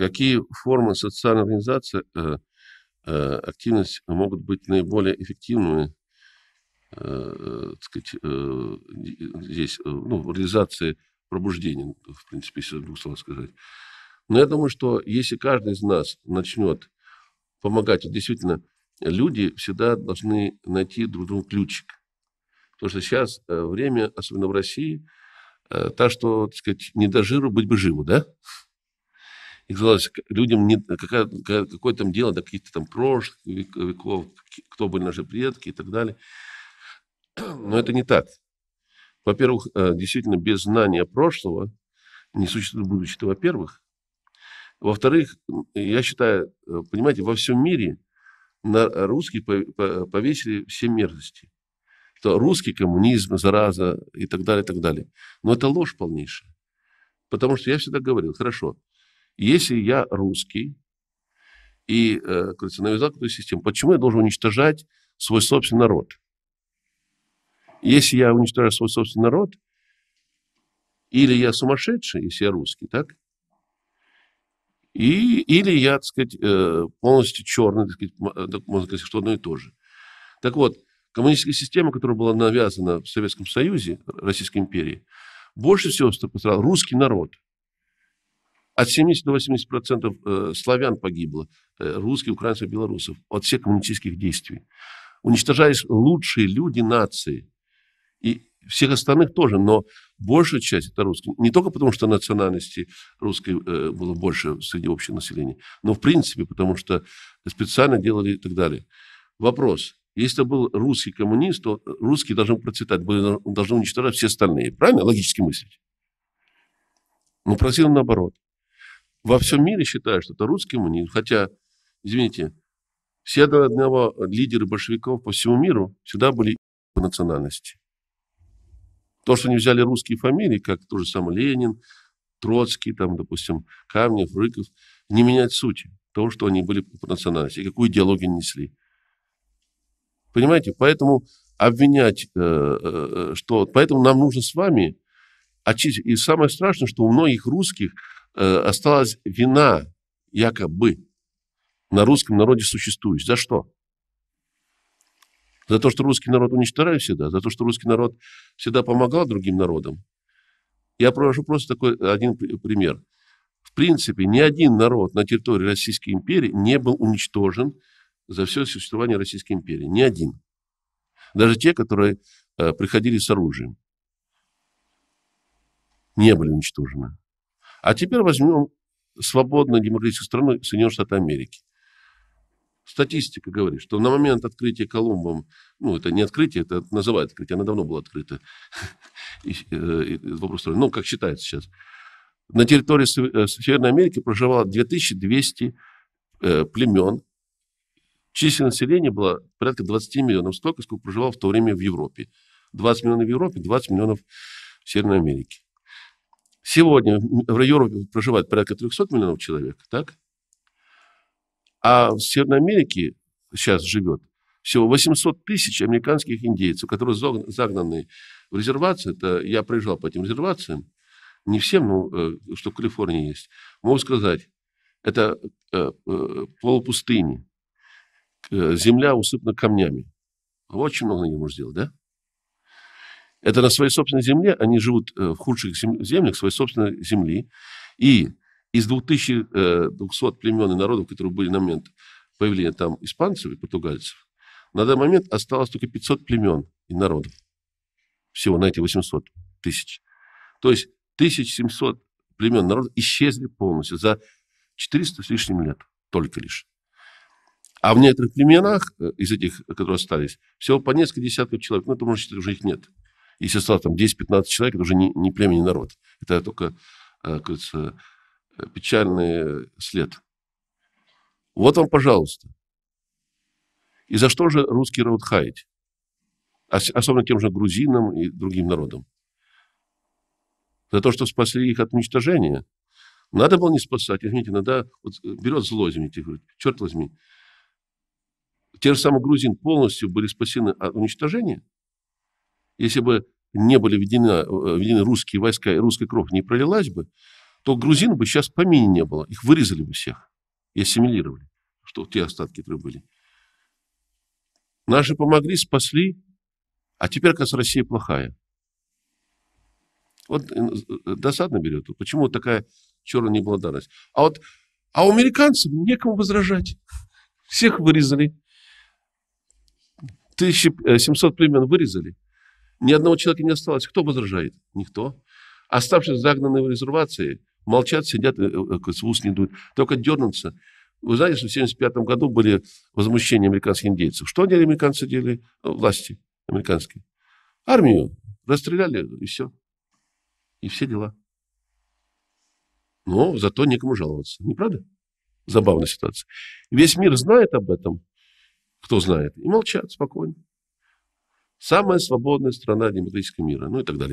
Какие формы социальной организации э, э, активность могут быть наиболее эффективными э, э так сказать, э, здесь, э, ну, в реализации пробуждения, в принципе, если двух слов сказать. Но я думаю, что если каждый из нас начнет помогать, вот действительно, люди всегда должны найти друг другу ключик. Потому что сейчас э, время, особенно в России, так что, так сказать, не до жиру быть бы живу, да? И казалось, людям не, какая, какое там дело до каких-то там прошлых веков, кто были наши предки и так далее. Но это не так. Во-первых, э, действительно, без знания прошлого не существует будущего, во-первых. Во-вторых, я считаю, э, понимаете, во всем мире на русских повесили все мерзости. Что русский коммунизм, зараза и так далее, и так далее. Но это ложь полнейшая. Потому что я всегда говорил, хорошо, если я русский и э, навязал какую-то систему, почему я должен уничтожать свой собственный народ? Если я уничтожаю свой собственный народ, или я сумасшедший, если я русский, так? И, или я, так сказать, э, полностью черный, так сказать, можно сказать, что одно и то же. Так вот, коммунистическая система, которая была навязана в Советском Союзе, Российской империи, больше всего пострадал русский народ – от 70 до 80 процентов э, славян погибло, э, русских, украинцев, белорусов, от всех коммунистических действий. Уничтожались лучшие люди нации. И всех остальных тоже, но большая часть это русские. Не только потому, что национальности русской э, было больше среди общего населения, но в принципе потому, что специально делали и так далее. Вопрос. Если был русский коммунист, то русские должны процветать, должны уничтожать все остальные. Правильно? Логически мыслить. Но просил наоборот во всем мире считают, что это русский коммунизм. Хотя, извините, все до одного лидеры большевиков по всему миру всегда были по национальности. То, что они взяли русские фамилии, как тот же самый Ленин, Троцкий, там, допустим, Камнев, Рыков, не менять сути того, что они были по национальности, и какую идеологию несли. Понимаете? Поэтому обвинять, э, э, э что... Поэтому нам нужно с вами очистить. И самое страшное, что у многих русских Э, осталась вина, якобы, на русском народе существующая. За что? За то, что русский народ уничтожали всегда, за то, что русский народ всегда помогал другим народам. Я прошу просто такой один пример. В принципе, ни один народ на территории Российской империи не был уничтожен за все существование Российской империи. Ни один. Даже те, которые э, приходили с оружием, не были уничтожены. А теперь возьмем свободную демократическую страну Соединенные Штаты Америки. Статистика говорит, что на момент открытия Колумбом, ну, это не открытие, это называют открытие, она давно была открыта. Э, вопрос, ну, как считается сейчас. На территории э, Северной Америки проживало 2200 э, племен. Численность населения была порядка 20 миллионов, столько, сколько проживало в то время в Европе. 20 миллионов в Европе, 20 миллионов в Северной Америке. Сегодня в Европе проживает порядка 300 миллионов человек, так? А в Северной Америке сейчас живет всего 800 тысяч американских индейцев, которые загнаны в резервации. Это я проезжал по этим резервациям, не всем, но э, что в Калифорнии есть. Могу сказать, это э, э, полупустыни, земля усыпана камнями. Очень много не можешь сделать, да? Это на своей собственной земле, они живут э, в худших землях своей собственной земли. И из 2200 э, племен и народов, которые были на момент появления там испанцев и португальцев, на данный момент осталось только 500 племен и народов. Всего на эти 800 тысяч. То есть 1700 племен народов исчезли полностью за 400 с лишним лет. Только лишь. А в некоторых племенах э, из этих, которые остались, всего по несколько десятков человек. Ну, это, может, уже их нет если стало там 10-15 человек, это уже не, не племя, не народ. Это только, э, как говорится, э, печальный след. Вот вам, пожалуйста. И за что же русский народ хаять? Особенно тем же грузинам и другим народам. За то, что спасли их от уничтожения. Надо было не спасать. Извините, иногда вот э, берет зло, извините, говорит, черт возьми. Те же самые грузин полностью были спасены от уничтожения, если бы не были введены, э, введены русские войска и русская кровь не пролилась бы, то грузин бы сейчас помине не было. Их вырезали бы всех и ассимилировали, что те остатки, которые были. Наши помогли, спасли, а теперь, как кажется, Россия плохая. Вот э, э, досадно берет. Почему такая черная неблагодарность? А вот а у американцев некому возражать. Всех вырезали. 1700 племен вырезали. Ни одного человека не осталось. Кто возражает? Никто. Оставшись загнанные в резервации, молчат, сидят, э, э, э, с ус не дуют, только дернутся. Вы знаете, что в 1975 году были возмущения американских индейцев. Что они, американцы, делали? Власти американские. Армию расстреляли, и все. И все дела. Но зато некому жаловаться. Не правда? Забавная ситуация. Весь мир знает об этом, кто знает, и молчат спокойно. Самая свободная страна демократического мира, ну и так далее.